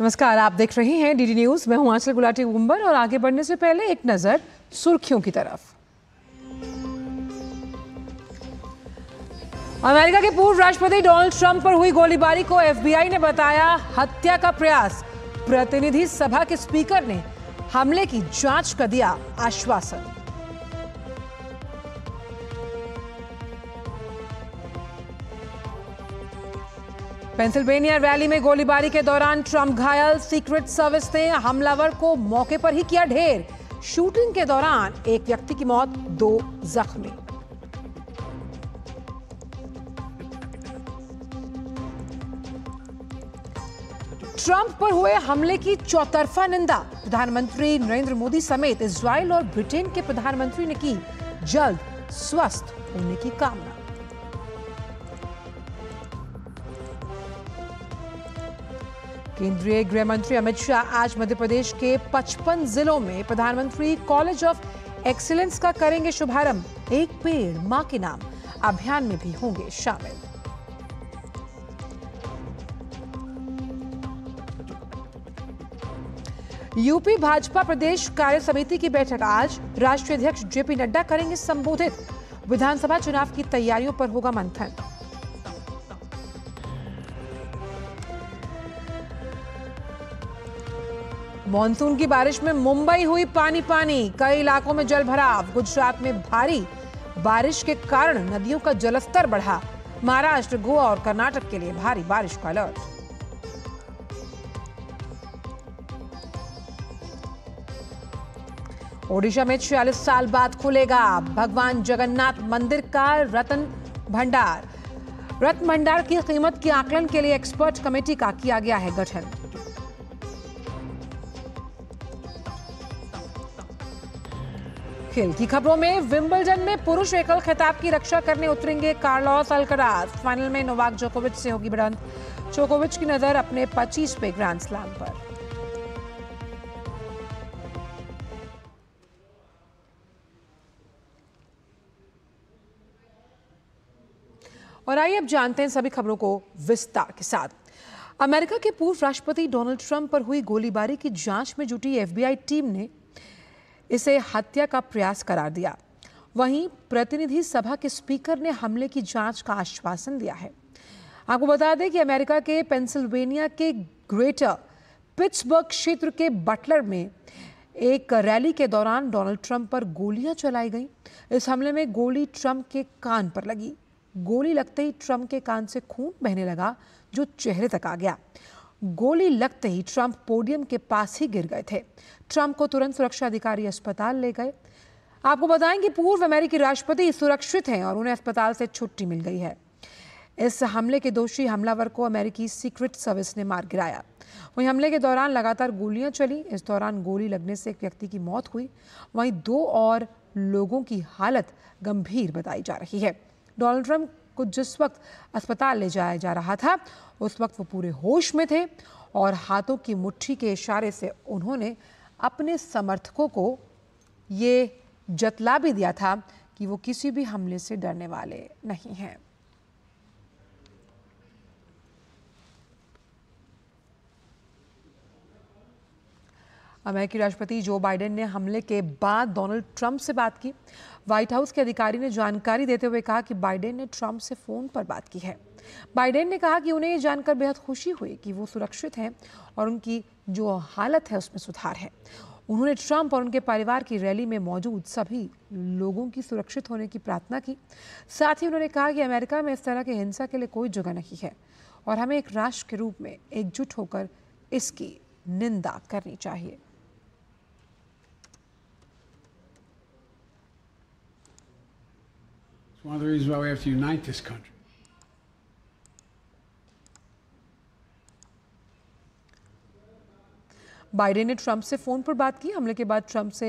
नमस्कार आप देख रहे हैं डीडी न्यूज मैं हूं आंचल गुलाटी उम्बर और आगे बढ़ने से पहले एक नजर सुर्खियों की तरफ अमेरिका के पूर्व राष्ट्रपति डोनाल्ड ट्रंप पर हुई गोलीबारी को एफबीआई ने बताया हत्या का प्रयास प्रतिनिधि सभा के स्पीकर ने हमले की जांच का दिया आश्वासन पेंसिल्वेनिया रैली में गोलीबारी के दौरान ट्रंप घायल सीक्रेट सर्विस ने हमलावर को मौके पर ही किया ढेर शूटिंग के दौरान एक व्यक्ति की मौत दो जख्मी ट्रंप पर हुए हमले की चौतरफा निंदा प्रधानमंत्री नरेंद्र मोदी समेत इसराइल और ब्रिटेन के प्रधानमंत्री ने की जल्द स्वस्थ होने की कामना केंद्रीय गृह मंत्री अमित शाह आज मध्य प्रदेश के 55 जिलों में प्रधानमंत्री कॉलेज ऑफ एक्सीलेंस का करेंगे शुभारंभ एक पेड़ मां के नाम अभियान में भी होंगे शामिल यूपी भाजपा प्रदेश कार्य समिति की बैठक आज राष्ट्रीय अध्यक्ष जेपी नड्डा करेंगे संबोधित विधानसभा चुनाव की तैयारियों पर होगा मंथन मानसून की बारिश में मुंबई हुई पानी पानी कई इलाकों में जल भराव गुजरात में भारी बारिश के कारण नदियों का जलस्तर बढ़ा महाराष्ट्र गोवा और कर्नाटक के लिए भारी बारिश का अलर्ट ओडिशा में छियालीस साल बाद खुलेगा भगवान जगन्नाथ मंदिर का रतन भंडार रत्न भंडार की कीमत के आकलन के लिए एक्सपर्ट कमेटी का किया गया है गठन खेल की खबरों में विंबलडन में पुरुष एकल खिताब की रक्षा करने उतरेंगे कार्लॉस अल्कराज फाइनल में नोवाक जोकोविच से होगी भिड़ंत जोकोविच की नजर अपने 25वें ग्रैंड स्लैम पर और आइए अब जानते हैं सभी खबरों को विस्तार के साथ अमेरिका के पूर्व राष्ट्रपति डोनाल्ड ट्रंप पर हुई गोलीबारी की जांच में जुटी एफबीआई टीम ने इसे हत्या का प्रयास करार दिया वहीं प्रतिनिधि सभा के स्पीकर ने हमले की जांच का आश्वासन दिया है आपको बता दें कि अमेरिका के पेंसिल्वेनिया के ग्रेटर पिट्सबर्ग क्षेत्र के बटलर में एक रैली के दौरान डोनाल्ड ट्रंप पर गोलियां चलाई गईं इस हमले में गोली ट्रंप के कान पर लगी गोली लगते ही ट्रंप के कान से खून बहने लगा जो चेहरे तक आ गया गोली लगते ही ट्रंप पोडियम के पास ही गिर गए थे ट्रंप को तुरंत सुरक्षा अधिकारी अस्पताल ले गए आपको बताएं कि पूर्व अमेरिकी राष्ट्रपति सुरक्षित हैं और उन्हें अस्पताल से छुट्टी मिल गई है इस हमले के दोषी हमलावर को अमेरिकी सीक्रेट सर्विस ने मार गिराया वहीं हमले के दौरान लगातार गोलियां चली इस दौरान गोली लगने से एक व्यक्ति की मौत हुई वहीं दो और लोगों की हालत गंभीर बताई जा रही है डोनाल्ड ट्रंप को जिस वक्त अस्पताल ले जाया जा रहा था उस वक्त वो पूरे होश में थे और हाथों की मुट्ठी के इशारे से उन्होंने अपने समर्थकों को ये जतला भी दिया था कि वो किसी भी हमले से डरने वाले नहीं हैं अमेरिकी राष्ट्रपति जो बाइडेन ने हमले के बाद डोनाल्ड ट्रंप से बात की व्हाइट हाउस के अधिकारी ने जानकारी देते हुए कहा कि बाइडेन ने ट्रंप से फ़ोन पर बात की है बाइडेन ने कहा कि उन्हें ये जानकर बेहद खुशी हुई कि वो सुरक्षित हैं और उनकी जो हालत है उसमें सुधार है उन्होंने ट्रंप और उनके परिवार की रैली में मौजूद सभी लोगों की सुरक्षित होने की प्रार्थना की साथ ही उन्होंने कहा कि अमेरिका में इस तरह की हिंसा के लिए कोई जगह नहीं है और हमें एक राष्ट्र के रूप में एकजुट होकर इसकी निंदा करनी चाहिए one of the reasons why we have to unite this country. Biden ने ट्रंप से फ़ोन पर बात की हमले के बाद ट्रंप से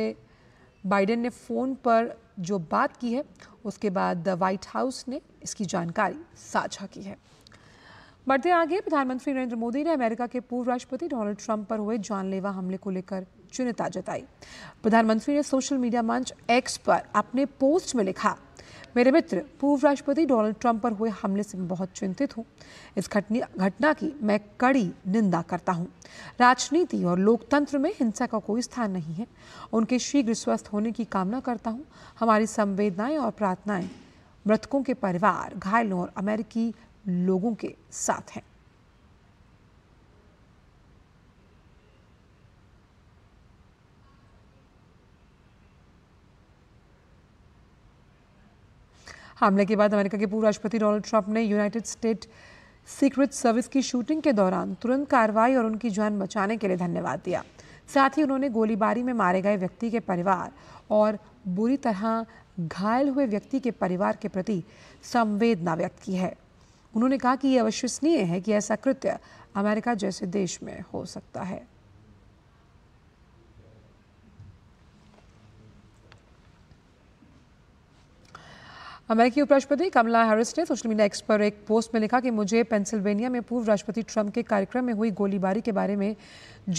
बाइडेन ने फ़ोन पर जो बात की है उसके बाद द वाइट हाउस ने इसकी जानकारी साझा की है बढ़ते आगे प्रधानमंत्री नरेंद्र मोदी ने अमेरिका के पूर्व राष्ट्रपति डोनाल्ड ट्रंप पर हुए जानलेवा हमले को लेकर चिंता जताई प्रधानमंत्री ने सोशल मीडिया मंच एक्स पर अपने पोस्ट में लिखा मेरे मित्र पूर्व राष्ट्रपति डोनाल्ड ट्रंप पर हुए हमले से मैं बहुत चिंतित हूँ इस घटना की मैं कड़ी निंदा करता हूँ राजनीति और लोकतंत्र में हिंसा का कोई स्थान नहीं है उनके शीघ्र स्वस्थ होने की कामना करता हूँ हमारी संवेदनाएं और प्रार्थनाएं मृतकों के परिवार घायलों और अमेरिकी लोगों के साथ हैं हमले के बाद अमेरिका के पूर्व राष्ट्रपति डोनाल्ड ट्रंप ने यूनाइटेड स्टेट सीक्रेट सर्विस की शूटिंग के दौरान तुरंत कार्रवाई और उनकी जान बचाने के लिए धन्यवाद दिया साथ ही उन्होंने गोलीबारी में मारे गए व्यक्ति के परिवार और बुरी तरह घायल हुए व्यक्ति के परिवार के प्रति संवेदना व्यक्त की है उन्होंने कहा कि ये अविश्वसनीय है कि ऐसा कृत्य अमेरिका जैसे देश में हो सकता है अमेरिकी उपराष्ट्रपति कमला हैरिस ने सोशल मीडिया एक्स पर एक पोस्ट में लिखा कि मुझे पेंसिल्वेनिया में पूर्व राष्ट्रपति ट्रंप के कार्यक्रम में हुई गोलीबारी के बारे में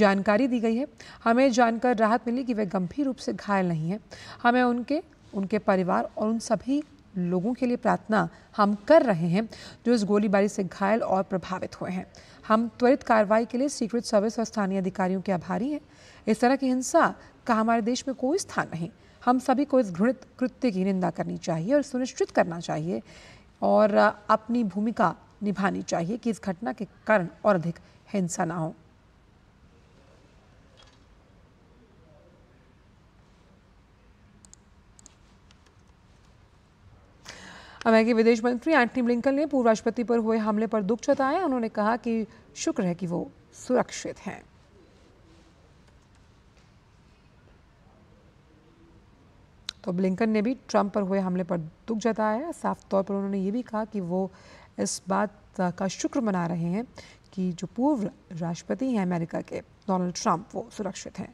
जानकारी दी गई है हमें जानकर राहत मिली कि वे गंभीर रूप से घायल नहीं हैं हमें उनके उनके परिवार और उन सभी लोगों के लिए प्रार्थना हम कर रहे हैं जो इस गोलीबारी से घायल और प्रभावित हुए हैं हम त्वरित कार्रवाई के लिए सीक्रेट सर्विस और स्थानीय अधिकारियों के आभारी हैं इस तरह की हिंसा का हमारे देश में कोई स्थान नहीं हम सभी को इस घृणित कृत्य की निंदा करनी चाहिए और सुनिश्चित करना चाहिए और अपनी भूमिका निभानी चाहिए कि इस घटना के कारण और अधिक हिंसा ना हो अमेरिकी विदेश मंत्री एंटनी ब्लिंकन ने पूर्व राष्ट्रपति पर हुए हमले पर दुख जताया उन्होंने कहा कि शुक्र है कि वो सुरक्षित हैं तो ब्लिंकन ने भी ट्रंप पर हुए हमले पर दुख जताया है साफ तौर पर उन्होंने ये भी कहा कि वो इस बात का शुक्र मना रहे हैं कि जो पूर्व राष्ट्रपति हैं अमेरिका के डोनाल्ड ट्रंप वो सुरक्षित हैं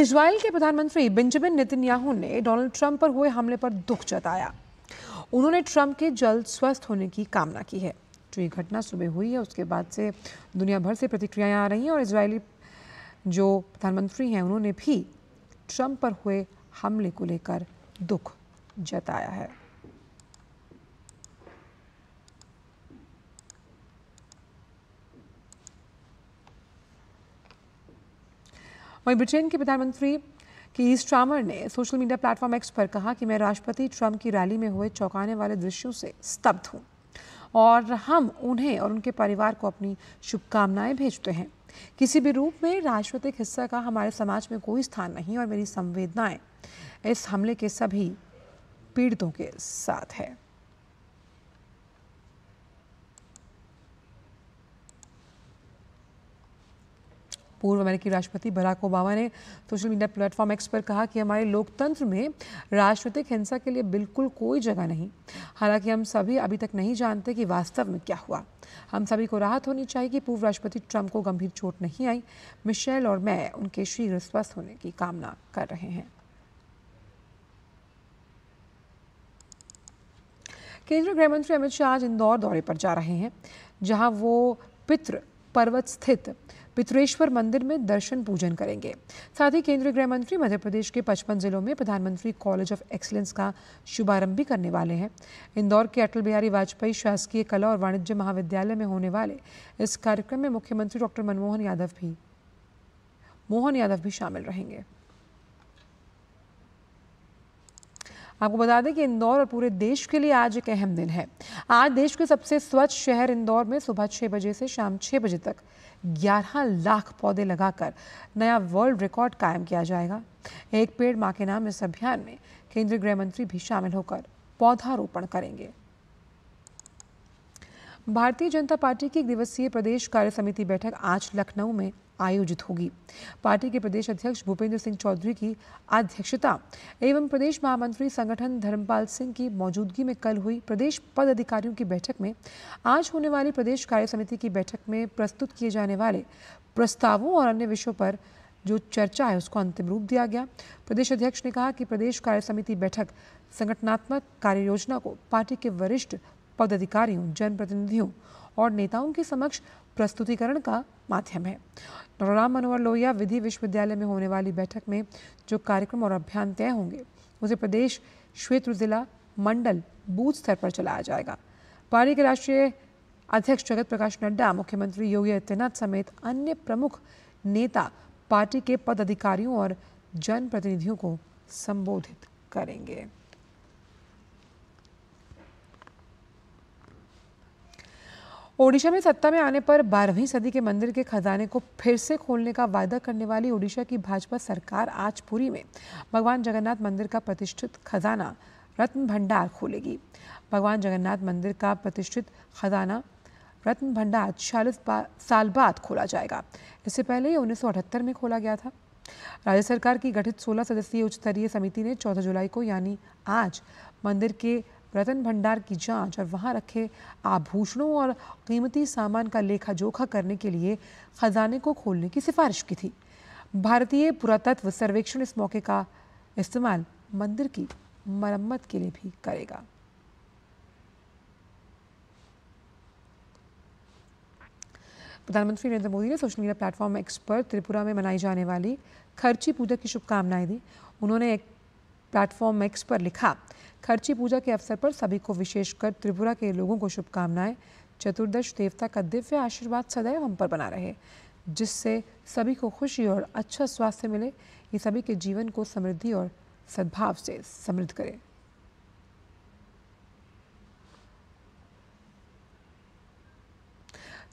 इसराइल के प्रधानमंत्री बेंजामिन नितिनयाहू ने डोनाल्ड ट्रंप पर हुए हमले पर दुख जताया उन्होंने ट्रंप के जल्द स्वस्थ होने की कामना की है जो ये घटना सुबह हुई है उसके बाद से दुनिया भर से प्रतिक्रियाएं आ रही हैं और इसराइली जो प्रधानमंत्री हैं उन्होंने भी ट्रंप पर हुए हमले को लेकर दुख जताया है वहीं ब्रिटेन के प्रधानमंत्री की स्ट्रामर ने सोशल मीडिया प्लेटफॉर्म एक्स पर कहा कि मैं राष्ट्रपति ट्रंप की रैली में हुए चौंकाने वाले दृश्यों से स्तब्ध हूं और हम उन्हें और उनके परिवार को अपनी शुभकामनाएं भेजते हैं किसी भी रूप में राजनीतिक हिस्सा का हमारे समाज में कोई स्थान नहीं और मेरी संवेदनाएं इस हमले के सभी पीड़ितों के साथ है पूर्व अमेरिकी राष्ट्रपति बराक ओबामा ने सोशल मीडिया प्लेटफॉर्म एक्स पर कहा कि हमारे लोकतंत्र में राजनीतिक हिंसा के लिए बिल्कुल कोई जगह नहीं हालांकि हम सभी अभी तक नहीं जानते कि वास्तव में क्या हुआ हम सभी को राहत होनी चाहिए कि पूर्व राष्ट्रपति ट्रंप को गंभीर चोट नहीं आई मिशेल और मैं उनके शीघ्र स्वस्थ होने की कामना कर रहे हैं केंद्रीय गृह मंत्री अमित शाह आज इंदौर दौरे पर जा रहे हैं जहां वो पित्र पर्वत स्थित पितरेश्वर मंदिर में दर्शन पूजन करेंगे साथ ही केंद्रीय गृह मंत्री मध्य प्रदेश के पचपन जिलों में प्रधानमंत्री कॉलेज ऑफ एक्सलेंस का शुभारंभ भी करने वाले हैं इंदौर के अटल बिहारी वाजपेयी शासकीय कला और वाणिज्य महाविद्यालय में होने वाले इस कार्यक्रम में मुख्यमंत्री डॉक्टर मनमोहन यादव भी मोहन यादव भी शामिल रहेंगे आपको बता दें कि इंदौर और पूरे देश के लिए आज एक अहम दिन है आज देश के सबसे स्वच्छ शहर इंदौर में सुबह छः बजे से शाम छः बजे तक 11 लाख पौधे लगाकर नया वर्ल्ड रिकॉर्ड कायम किया जाएगा एक पेड़ माँ के नाम इस अभियान में केंद्रीय गृह मंत्री भी शामिल होकर पौधारोपण करेंगे भारतीय जनता पार्टी की एक दिवसीय प्रदेश कार्य समिति बैठक आज लखनऊ में आयोजित होगी पार्टी के प्रदेश अध्यक्ष भूपेंद्र सिंह चौधरी की अध्यक्षता एवं प्रदेश महामंत्री संगठन धर्मपाल सिंह की मौजूदगी में कल हुई प्रदेश पद अधिकारियों की बैठक में आज होने वाली प्रदेश कार्य समिति की बैठक में प्रस्तुत किए जाने वाले प्रस्तावों और अन्य विषयों पर जो चर्चा है उसको अंतिम रूप दिया गया प्रदेश अध्यक्ष ने कहा कि प्रदेश कार्य समिति बैठक संगठनात्मक कार्य योजना को पार्टी के वरिष्ठ पदाधिकारियों जनप्रतिनिधियों और नेताओं के समक्ष प्रस्तुतिकरण का माध्यम है राम मनोहर लोहिया विधि विश्वविद्यालय में होने वाली बैठक में जो कार्यक्रम और अभियान तय होंगे उसे प्रदेश क्षेत्र जिला मंडल बूथ स्तर पर चलाया जाएगा पार्टी के राष्ट्रीय अध्यक्ष जगत प्रकाश नड्डा मुख्यमंत्री योगी आदित्यनाथ समेत अन्य प्रमुख नेता पार्टी के पदाधिकारियों और जनप्रतिनिधियों को संबोधित करेंगे ओडिशा में सत्ता में आने पर बारहवीं सदी के मंदिर के खजाने को फिर से खोलने का वादा करने वाली ओडिशा की भाजपा सरकार आज पुरी में भगवान जगन्नाथ मंदिर का प्रतिष्ठित खजाना रत्न भंडार खोलेगी भगवान जगन्नाथ मंदिर का प्रतिष्ठित खजाना रत्न भंडार छियालीस साल बाद खोला जाएगा इससे पहले ये उन्नीस में खोला गया था राज्य सरकार की गठित 16 सदस्यीय उच्च स्तरीय समिति ने 14 जुलाई को यानी आज मंदिर के रतन भंडार की जांच और वहां रखे आभूषणों और कीमती सामान का लेखा जोखा करने के लिए खजाने को खोलने की सिफारिश की थी भारतीय पुरातत्व सर्वेक्षण इस मौके का इस्तेमाल मंदिर की मरम्मत के लिए भी करेगा प्रधानमंत्री नरेंद्र मोदी ने सोशल मीडिया प्लेटफॉर्म एक्सपर्ट त्रिपुरा में मनाई जाने वाली खर्ची पूजा की शुभकामनाएं दी उन्होंने एक प्लेटफॉर्म एक्स पर लिखा खर्ची पूजा के अवसर पर सभी को विशेषकर त्रिपुरा के लोगों को शुभकामनाएं चतुर्दश देवता का दिव्य आशीर्वाद सदैव हम पर बना रहे जिससे सभी को खुशी और अच्छा स्वास्थ्य मिले ये सभी के जीवन को समृद्धि और सद्भाव से समृद्ध करे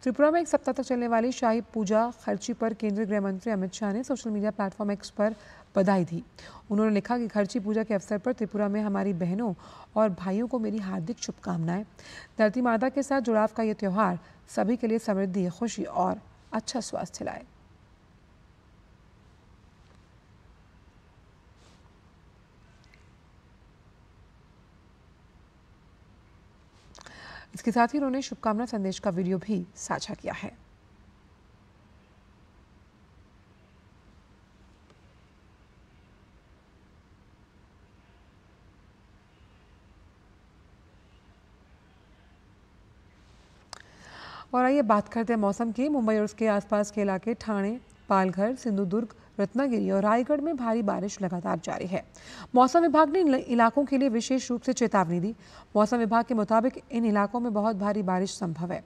त्रिपुरा में एक सप्ताह तक चलने वाली शाही पूजा खर्ची पर केंद्रीय गृह मंत्री अमित शाह ने सोशल मीडिया प्लेटफॉर्म एक्स पर बधाई दी उन्होंने लिखा कि खर्ची पूजा के अवसर पर त्रिपुरा में हमारी बहनों और भाइयों को मेरी हार्दिक शुभकामनाएं धरती माता के साथ जुड़ाव का यह त्यौहार सभी के लिए समृद्धि खुशी और अच्छा स्वास्थ्य लाए इसके साथ ही उन्होंने शुभकामना संदेश का वीडियो भी साझा किया है और आइए बात करते हैं मौसम की मुंबई और उसके आसपास के इलाके ठाणे पालघर सिंधुदुर्ग रत्नागिरी और रायगढ़ में भारी बारिश लगातार जारी है मौसम विभाग ने इन इलाकों के लिए विशेष रूप से चेतावनी दी मौसम विभाग के मुताबिक इन इलाकों में बहुत भारी बारिश संभव है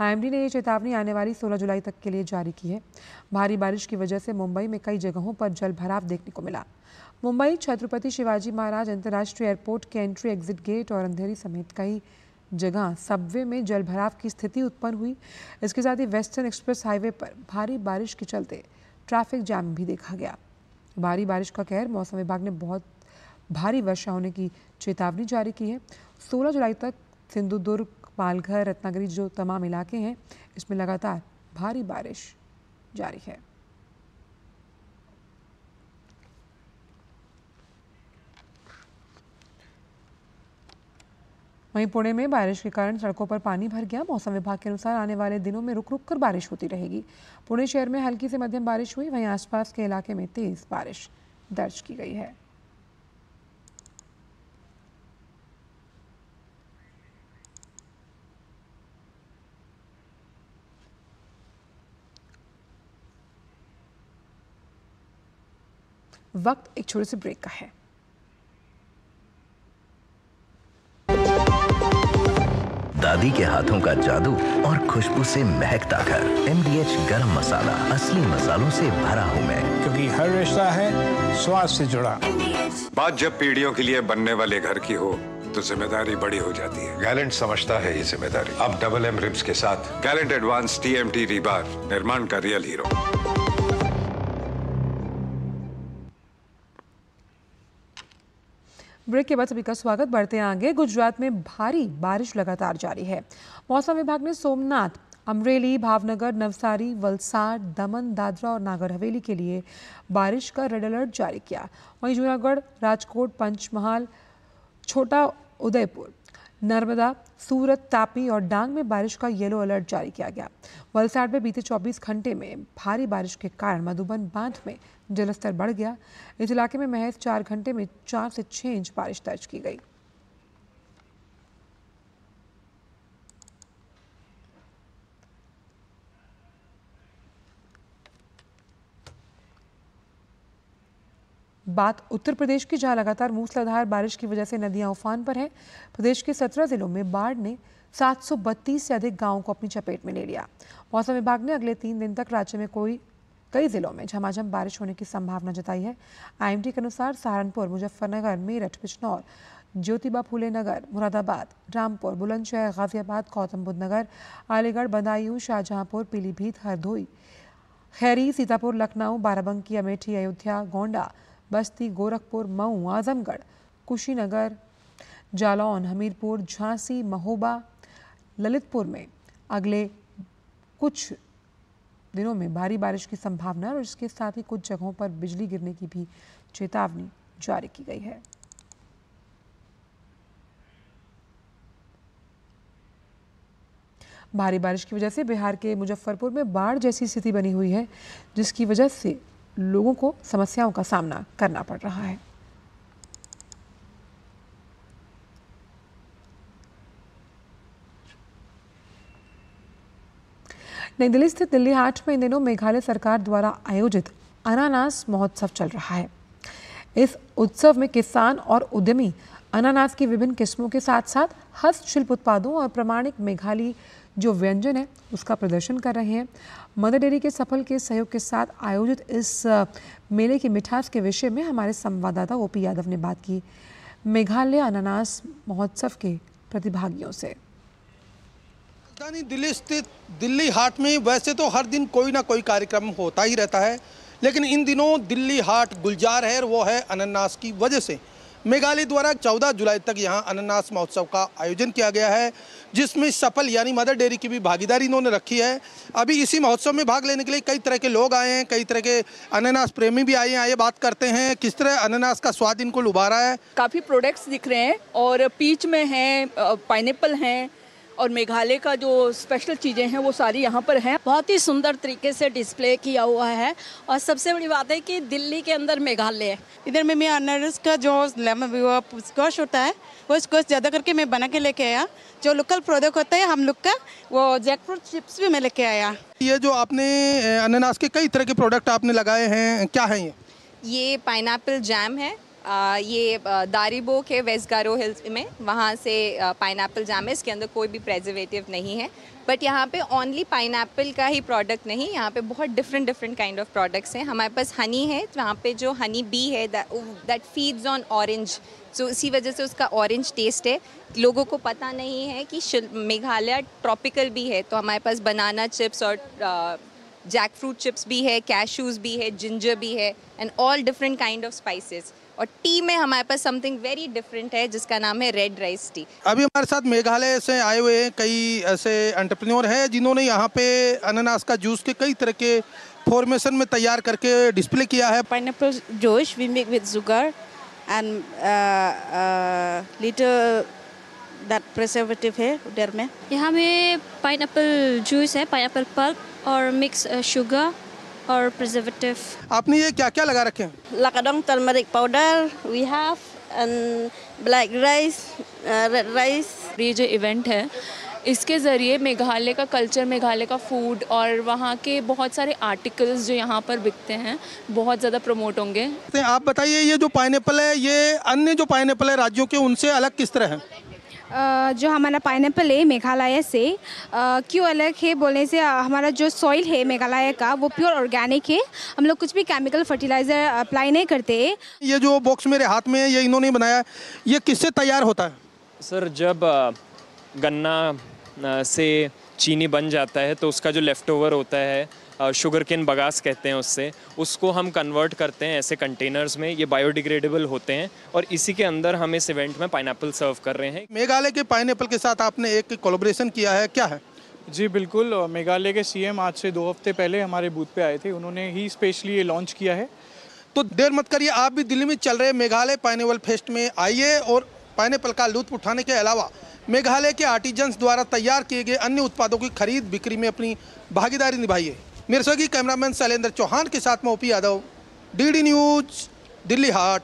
आईएमडी ने यह चेतावनी आने वाली 16 जुलाई तक के लिए जारी की है भारी बारिश की वजह से मुंबई में कई जगहों पर जल भराव देखने को मिला मुंबई छत्रपति शिवाजी महाराज अंतर्राष्ट्रीय एयरपोर्ट के एंट्री एग्जिट गेट और अंधेरी समेत कई जगह सबवे में जलभराव की स्थिति उत्पन्न हुई इसके साथ ही वेस्टर्न एक्सप्रेस हाईवे पर भारी बारिश के चलते ट्रैफिक जाम भी देखा गया भारी बारिश का कहर मौसम विभाग ने बहुत भारी वर्षा होने की चेतावनी जारी की है 16 जुलाई तक सिंधुदुर्ग पालघर रत्नागिरी जो तमाम इलाके हैं इसमें लगातार भारी बारिश जारी है वहीं पुणे में बारिश के कारण सड़कों पर पानी भर गया मौसम विभाग के अनुसार आने वाले दिनों में रुक रुक कर बारिश होती रहेगी पुणे शहर में हल्की से मध्यम बारिश हुई वहीं आसपास के इलाके में तेज बारिश दर्ज की गई है वक्त एक छोटे से ब्रेक का है दादी के हाथों का जादू और खुशबू से महकता घर एम डी एच गर्म मसाला असली मसालों से भरा हूँ मैं क्योंकि हर रिश्ता है स्वाद से जुड़ा बात जब पीढ़ियों के लिए बनने वाले घर की हो तो जिम्मेदारी बड़ी हो जाती है गैलेंट समझता है ये जिम्मेदारी अब डबल एम रिब्स के साथ Gallant advance T M T rebar निर्माण का रियल हीरो ब्रेक के बाद सभी का स्वागत बढ़ते आगे गुजरात में भारी बारिश लगातार जारी है मौसम विभाग ने सोमनाथ अमरेली भावनगर नवसारी वलसाड दमन दादरा और नागर हवेली के लिए बारिश का रेड अलर्ट जारी किया वहीं जूनागढ़ राजकोट पंचमहाल छोटा उदयपुर नर्मदा सूरत तापी और डांग में बारिश का येलो अलर्ट जारी किया गया वलसाड में बीते 24 घंटे में भारी बारिश के कारण मधुबन बांध में जलस्तर बढ़ गया इस इलाके में महज चार घंटे में चार से छः इंच बारिश दर्ज की गई बात उत्तर प्रदेश की जहां लगातार मूसलाधार बारिश की वजह से नदियां उफान पर हैं प्रदेश के सत्रह जिलों में बाढ़ ने 732 से अधिक गांवों को अपनी चपेट में ले लिया मौसम विभाग ने अगले तीन दिन तक राज्य में कोई कई जिलों में झमाझम बारिश होने की संभावना जताई है आईएमडी के अनुसार सहारनपुर मुजफ्फरनगर मेरठ बिजनौर ज्योतिबा फूले नगर मुरादाबाद रामपुर बुलंदशहर गाजियाबाद गौतम बुद्ध नगर अलीगढ़ बदायूं शाहजहांपुर पीलीभीत हरदोई खैरी सीतापुर लखनऊ बाराबंकी अमेठी अयोध्या गोंडा बस्ती गोरखपुर मऊ आजमगढ़ कुशीनगर जालौन हमीरपुर झांसी महोबा ललितपुर में अगले कुछ दिनों में भारी बारिश की संभावना और इसके साथ ही कुछ जगहों पर बिजली गिरने की भी चेतावनी जारी की गई है भारी बारिश की वजह से बिहार के मुजफ्फरपुर में बाढ़ जैसी स्थिति बनी हुई है जिसकी वजह से लोगों को समस्याओं का सामना करना पड़ रहा है नई दिल्ली स्थित दिल्ली हाट में इन दिनों मेघालय सरकार द्वारा आयोजित अनानास महोत्सव चल रहा है इस उत्सव में किसान और उद्यमी अनानास की विभिन्न किस्मों के साथ साथ हस्तशिल्प उत्पादों और प्रमाणिक मेघाली जो व्यंजन है उसका प्रदर्शन कर रहे हैं मदर डेयरी के सफल के सहयोग के साथ आयोजित इस मेले की मिठास के विषय में हमारे संवाददाता पी यादव ने बात की मेघालय अनानास महोत्सव के प्रतिभागियों से राजधानी दिल्ली स्थित दिल्ली हाट में वैसे तो हर दिन कोई ना कोई कार्यक्रम होता ही रहता है लेकिन इन दिनों दिल्ली हाट गुलजार है वो है अनानास की वजह से मेघालय द्वारा 14 जुलाई तक यहाँ अनानास महोत्सव का आयोजन किया गया है जिसमें सफल यानी मदर डेयरी की भी भागीदारी इन्होंने रखी है अभी इसी महोत्सव में भाग लेने के लिए कई तरह के लोग आए हैं कई तरह के अनानास प्रेमी भी आए हैं आइए बात करते हैं किस तरह अनानास का स्वाद इनको लुभा रहा है काफ़ी प्रोडक्ट्स दिख रहे हैं और पीच में हैं पाइनएप्पल हैं और मेघालय का जो स्पेशल चीज़ें हैं वो सारी यहाँ पर हैं बहुत ही सुंदर तरीके से डिस्प्ले किया हुआ है और सबसे बड़ी बात है कि दिल्ली के अंदर मेघालय है इधर में मैं अनारस का जो स्कॉश होता है वो स्कॉश ज़्यादा करके मैं बना के लेके आया जो लोकल प्रोडक्ट होता है हम लोग का वो जैकफ्रूट चिप्स भी मैं लेके आया ये जो आपने अनानास के कई तरह के प्रोडक्ट आपने लगाए हैं क्या है ये ये पाइन जैम है आ, ये दारीबो के वेस्गारो हिल्स में वहाँ से पाइन जाम है इसके अंदर कोई भी प्रेजर्वेटिव नहीं है बट यहाँ पे ओनली पाइन का ही प्रोडक्ट नहीं यहाँ पे बहुत different different kind of products हैं हमारे पास हनी है तो वहाँ पे जो हनी बी है that feeds on orange so इसी वजह से उसका ऑरेंज टेस्ट है लोगों को पता नहीं है कि मेघालय ट्रॉपिकल भी है तो हमारे पास बनाना चिप्स और आ, जैक फ्रूट चिप्स भी है कैशूज़ भी है जिंजर भी है and all different kind of spices और टी में हमारे पास समथिंग वेरी डिफरेंट है जिसका नाम है रेड राइस टी अभी हमारे साथ मेघालय से आए हुए हैं कई ऐसे एंटरप्रेन्योर हैं जिन्होंने यहाँ पे अनानास का जूस के कई तरह के फॉर्मेशन में तैयार करके डिस्प्ले किया है pine juice we make with sugar and litre that preservative है उधर में यहाँ में पाइन जूस है पाइन पल्प और मिक्स शुगर uh, और प्रिजर्वेटिव आपने ये क्या क्या लगा रखे हैं लकड़ों turmeric powder we have and black rice, uh, ये जो इवेंट है इसके ज़रिए मेघालय का कल्चर मेघालय का फूड और वहाँ के बहुत सारे आर्टिकल्स जो यहाँ पर बिकते हैं बहुत ज़्यादा प्रमोट होंगे आप बताइए ये जो पाइनएप्पल है ये अन्य जो पाइनएप्पल है राज्यों के उनसे अलग किस तरह है जो हमारा पाइनएप्पल है मेघालय से क्यों अलग है बोलने से हमारा जो सॉइल है मेघालय का वो प्योर ऑर्गेनिक है हम लोग कुछ भी केमिकल फर्टिलाइज़र अप्लाई नहीं करते ये जो बॉक्स मेरे हाथ में है ये इन्होंने बनाया ये किससे तैयार होता है सर जब गन्ना से चीनी बन जाता है तो उसका जो लेफ़्ट ओवर होता है शुगर किन बगास कहते हैं उससे उसको हम कन्वर्ट करते हैं ऐसे कंटेनर्स में ये बायोडिग्रेडेबल होते हैं और इसी के अंदर हम इस इवेंट में पाइन सर्व कर रहे हैं मेघालय के पाइन के साथ आपने एक कोलोब्रेशन किया है क्या है जी बिल्कुल मेघालय के सी आज से दो हफ्ते पहले हमारे बूथ पर आए थे उन्होंने ही स्पेशली ये लॉन्च किया है तो देर मत करिए आप भी दिल्ली में चल रहे मेघालय पाइनेवल फेस्ट में आइए और पाइनएपल का लुत्फ उठाने के अलावा मेघालय के आर्टिजन्स द्वारा तैयार किए गए अन्य उत्पादों की खरीद बिक्री में अपनी भागीदारी निभाइए मिर्सोगी कैमरामैन शैलेंद्र चौहान के साथ मैं OP Yadav D news Dilli Haat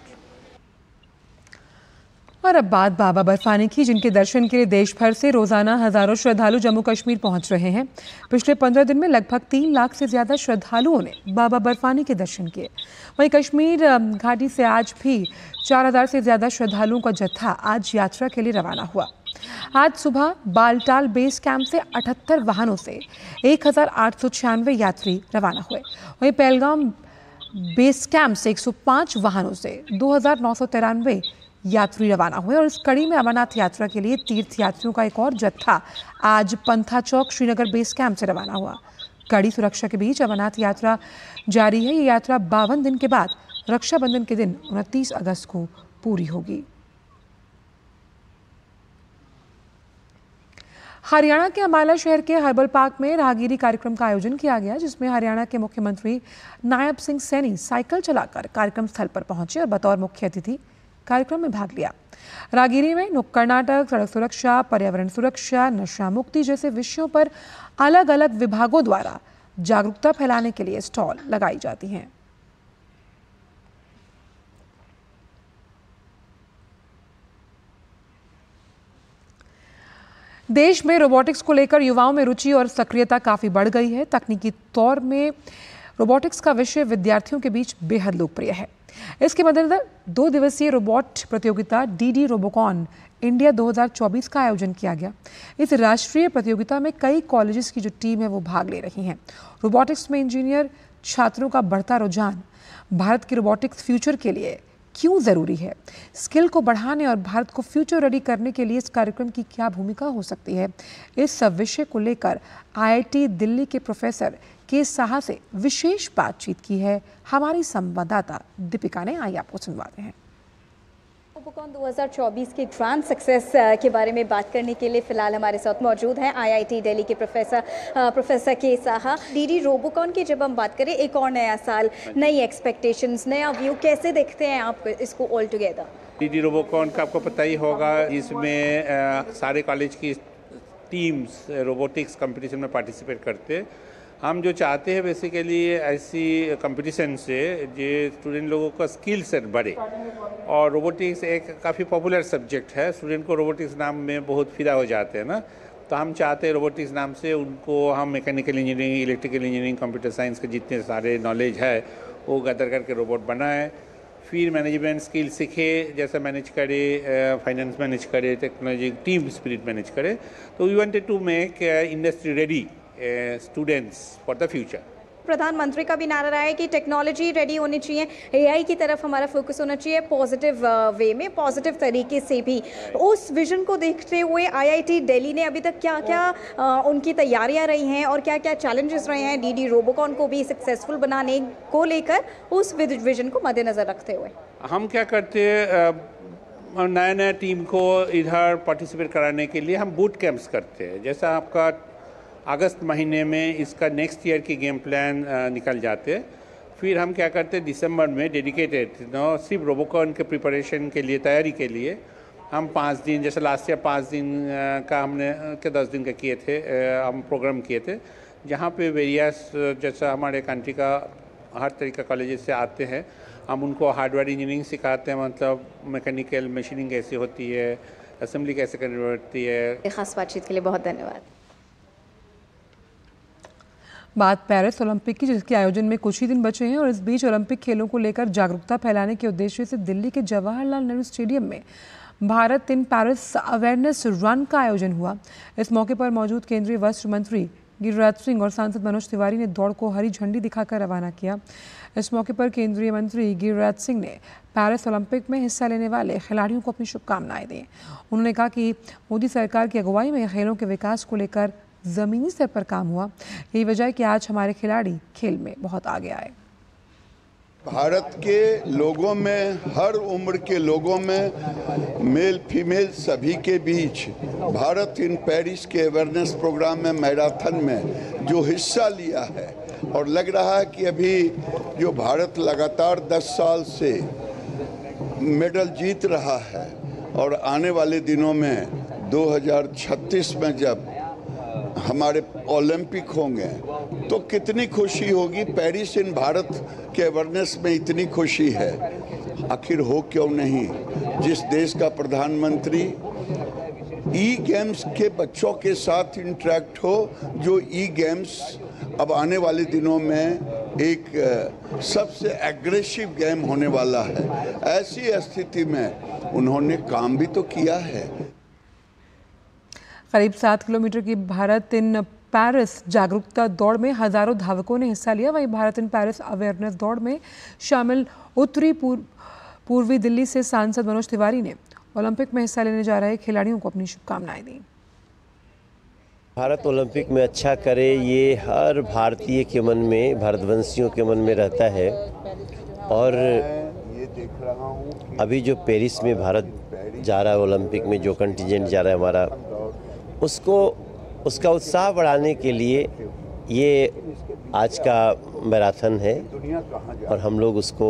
और अब बात बाबा बर्फानी की जिनके दर्शन के लिए देश भर से रोजाना हजारों श्रद्धालु जम्मू कश्मीर पहुंच रहे हैं पिछले पंद्रह दिन में लगभग तीन लाख से ज्यादा श्रद्धालुओं ने बाबा बर्फानी के दर्शन किए वहीं कश्मीर घाटी से आज भी चार हजार से ज्यादा श्रद्धालुओं का जत्था आज यात्रा के लिए रवाना हुआ आज सुबह बालटाल बेस कैंप से 78 वाहनों से एक यात्री रवाना हुए वहीं पहलगाम बेस कैंप से 105 वाहनों से दो यात्री रवाना हुए और इस कड़ी में अमरनाथ यात्रा के लिए तीर्थ यात्रियों का एक और जत्था आज पंथा चौक श्रीनगर बेस कैंप से रवाना हुआ कड़ी सुरक्षा के बीच अमरनाथ यात्रा जारी है ये यात्रा बावन दिन के बाद रक्षाबंधन के दिन उनतीस अगस्त को पूरी होगी हरियाणा के अम्बाला शहर के हर्बल पार्क में राहगीरी कार्यक्रम का आयोजन किया गया जिसमें हरियाणा के मुख्यमंत्री नायब सिंह सैनी साइकिल चलाकर कार्यक्रम स्थल पर पहुंचे और बतौर मुख्य अतिथि कार्यक्रम में भाग लिया राहगीरी में नुक्कड़ नाटक सड़क सुरक्षा पर्यावरण सुरक्षा नशा मुक्ति जैसे विषयों पर अलग अलग विभागों द्वारा जागरूकता फैलाने के लिए स्टॉल लगाई जाती हैं देश में रोबोटिक्स को लेकर युवाओं में रुचि और सक्रियता काफ़ी बढ़ गई है तकनीकी तौर में रोबोटिक्स का विषय विद्यार्थियों के बीच बेहद लोकप्रिय है इसके मद्देनजर दो दिवसीय रोबोट प्रतियोगिता डी डी रोबोकॉन इंडिया 2024 का आयोजन किया गया इस राष्ट्रीय प्रतियोगिता में कई कॉलेजेस की जो टीम है वो भाग ले रही हैं रोबोटिक्स में इंजीनियर छात्रों का बढ़ता रुझान भारत की रोबोटिक्स फ्यूचर के लिए क्यों ज़रूरी है स्किल को बढ़ाने और भारत को फ्यूचर रेडी करने के लिए इस कार्यक्रम की क्या भूमिका हो सकती है इस विषय को लेकर आईआईटी दिल्ली के प्रोफेसर के साहा से विशेष बातचीत की है हमारी संवाददाता दीपिका ने आई आपको सुनवाते हैं कॉन 2024 के ग्रांड सक्सेस के बारे में बात करने के लिए फिलहाल हमारे साथ मौजूद हैं आईआईटी दिल्ली के प्रोफेसर प्रोफेसर के साहा डीडी रोबोकॉन की जब हम बात करें एक और नया साल नई एक्सपेक्टेशंस नया व्यू कैसे देखते हैं आप इसको ऑल टुगेदर डीडी रोबोकॉन का आपको पता ही होगा इसमें सारे कॉलेज की टीम्स रोबोटिक्स कंपटीशन में पार्टिसिपेट करते हैं हम जो चाहते हैं बेसिकली ऐसी कंपटीशन से जो स्टूडेंट लोगों का स्किल सेट बढ़े और रोबोटिक्स एक काफ़ी पॉपुलर सब्जेक्ट है स्टूडेंट को रोबोटिक्स नाम में बहुत फिदा हो जाते हैं ना तो हम चाहते हैं रोबोटिक्स नाम से उनको हम mechanical engineering electrical engineering computer science के जितने सारे नॉलेज है वो गदर करके रोबोट बनाए फिर मैनेजमेंट स्किल सीखे जैसे मैनेज करे फाइनेंस मैनेज करे टेक्नोलॉजी टीम स्पिरिट मैनेज करे तो we wanted to make industry ready students for the future प्रधानमंत्री का भी नारा रहा है कि टेक्नोलॉजी रेडी होनी चाहिए एआई की तरफ हमारा फोकस होना चाहिए पॉजिटिव वे uh, में पॉजिटिव तरीके से भी उस विजन को देखते हुए आईआईटी दिल्ली ने अभी तक क्या क्या uh, उनकी तैयारियां रही हैं और क्या क्या चैलेंजेस रहे हैं डीडी रोबोकॉन को भी सक्सेसफुल बनाने को लेकर उस विजन को मद्देनज़र रखते हुए हम क्या करते हैं नया नया टीम को इधर पार्टिसिपेट कराने के लिए हम बूट कैंप्स करते हैं जैसा आपका अगस्त महीने में इसका नेक्स्ट ईयर की गेम प्लान निकल जाते फिर हम क्या करते दिसंबर में डेडिकेटेड नो सिर्फ रोबोकॉन के प्रिपरेशन के लिए तैयारी के लिए हम पाँच दिन जैसे लास्ट ईयर पाँच दिन का हमने के दस दिन का किए थे हम प्रोग्राम किए थे जहाँ पे वेरियास जैसा हमारे कंट्री का हर तरीके कॉलेज से आते हैं हम उनको हार्डवेयर इंजीनियरिंग सिखाते हैं मतलब मैकेनिकल मशीनिंग कैसी होती है असम्बली कैसे करनी होती है ख़ास बातचीत के लिए बहुत धन्यवाद बात पेरिस ओलंपिक की जिसके आयोजन में कुछ ही दिन बचे हैं और इस बीच ओलंपिक खेलों को लेकर जागरूकता फैलाने के उद्देश्य से दिल्ली के जवाहरलाल नेहरू स्टेडियम में Bharat in Paris awareness run का आयोजन हुआ इस मौके पर मौजूद केंद्रीय वस्त्र मंत्री गिरिराज सिंह और सांसद मनोज तिवारी ने दौड़ को हरी झंडी दिखाकर रवाना किया इस मौके पर केंद्रीय मंत्री गिरिराज सिंह ने पेरिस ओलंपिक में हिस्सा लेने वाले खिलाड़ियों को अपनी शुभकामनाएं दी उन्होंने कहा कि मोदी सरकार की अगुवाई में खेलों के विकास को लेकर ज़मीनी स्तर पर काम हुआ यही वजह है कि आज हमारे खिलाड़ी खेल में बहुत आगे आए भारत के लोगों में हर उम्र के लोगों में मेल फीमेल सभी के बीच भारत इन पेरिस के अवेयरनेस प्रोग्राम में मैराथन में जो हिस्सा लिया है और लग रहा है कि अभी जो भारत लगातार 10 साल से मेडल जीत रहा है और आने वाले दिनों में 2036 में जब हमारे ओलंपिक होंगे तो कितनी खुशी होगी पेरिस इन भारत के अवेयरनेस में इतनी खुशी है आखिर हो क्यों नहीं जिस देश का प्रधानमंत्री ई गेम्स के बच्चों के साथ इंटरेक्ट हो जो ई गेम्स अब आने वाले दिनों में एक सबसे एग्रेसिव गेम होने वाला है ऐसी स्थिति में उन्होंने काम भी तो किया है करीब सात किलोमीटर की भारत इन पेरिस जागरूकता दौड़ में हज़ारों धावकों ने हिस्सा लिया वहीं भारत इन पेरिस अवेयरनेस दौड़ में शामिल उत्तरी पूर्वी दिल्ली से सांसद मनोज तिवारी ने ओलंपिक में हिस्सा लेने जा रहे खिलाड़ियों को अपनी शुभकामनाएं दी भारत ओलंपिक में अच्छा करे ये हर भारतीय के मन में भारतवंशियों के मन में रहता है और अभी जो पेरिस में भारत जा रहा है ओलंपिक में जो कंटिजेंट जा रहा है हमारा उसको उसका उत्साह बढ़ाने के लिए ये आज का मैराथन है और हम लोग उसको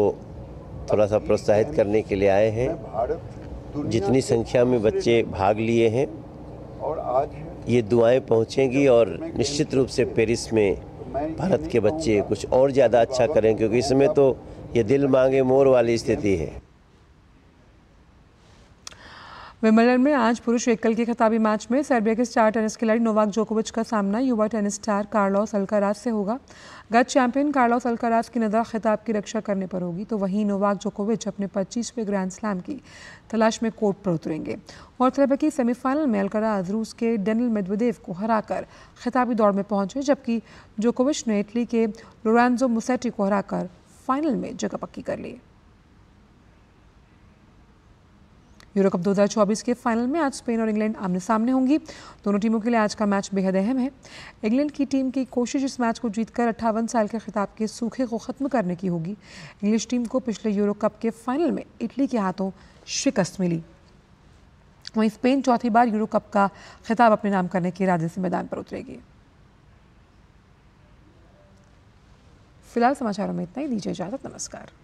थोड़ा सा प्रोत्साहित करने के लिए आए हैं जितनी संख्या में बच्चे भाग लिए हैं और आज ये दुआएं पहुंचेंगी और निश्चित रूप से पेरिस में भारत के बच्चे कुछ और ज़्यादा अच्छा करें क्योंकि इसमें तो ये दिल मांगे मोर वाली स्थिति है विमलन में आज पुरुष एकल के खिताबी मैच में सर्बिया के स्टार टेनिस खिलाड़ी नोवाक जोकोविच का सामना युवा टेनिस स्टार कार्लॉस अल्काराज से होगा गत चैंपियन कार्लॉस अल्काराज की नज़र खिताब की रक्षा करने पर होगी तो वहीं नोवाक जोकोविच अपने 25वें ग्रैंड स्लैम की तलाश में कोर्ट पर उतरेंगे गौरतलब है कि सेमीफाइनल में अल्काराज रूस के डेनिल मेदवेदेव को हराकर खिताबी दौड़ में पहुंचे जबकि जोकोविच ने इटली के लोरानजो मुसेटी को हराकर फाइनल में जगह पक्की कर ली यूरो कप दो के फाइनल में आज स्पेन और इंग्लैंड आमने सामने होंगी दोनों टीमों के लिए आज का मैच बेहद अहम है इंग्लैंड की टीम की कोशिश इस मैच को जीतकर अट्ठावन साल के खिताब के सूखे को ख़त्म करने की होगी इंग्लिश टीम को पिछले यूरो कप के फाइनल में इटली के हाथों शिकस्त मिली वहीं स्पेन चौथी बार यूरो कप का खिताब अपने नाम करने के इरादे से मैदान पर उतरेगी फिलहाल समाचारों में इतना ही दीजिए इजाज़त नमस्कार